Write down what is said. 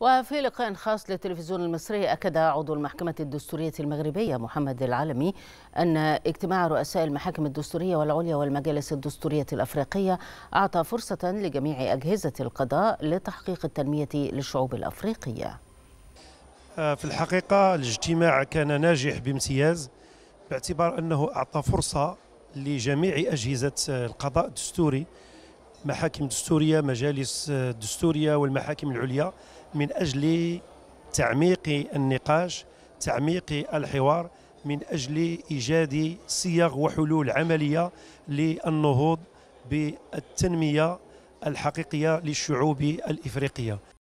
وفي لقاء خاص للتلفزيون المصري أكد عضو المحكمة الدستورية المغربية محمد العالمي أن اجتماع رؤساء المحاكم الدستورية والعليا والمجالس الدستورية الأفريقية أعطى فرصة لجميع أجهزة القضاء لتحقيق التنمية للشعوب الأفريقية آه، في الحقيقة الاجتماع كان ناجح بامتياز باعتبار أنه أعطى فرصة لجميع أجهزة آه، القضاء الدستوري محاكم دستورية مجالس آه، دستورية والمحاكم العليا من أجل تعميق النقاش تعميق الحوار من أجل إيجاد صيغ وحلول عملية للنهوض بالتنمية الحقيقية للشعوب الإفريقية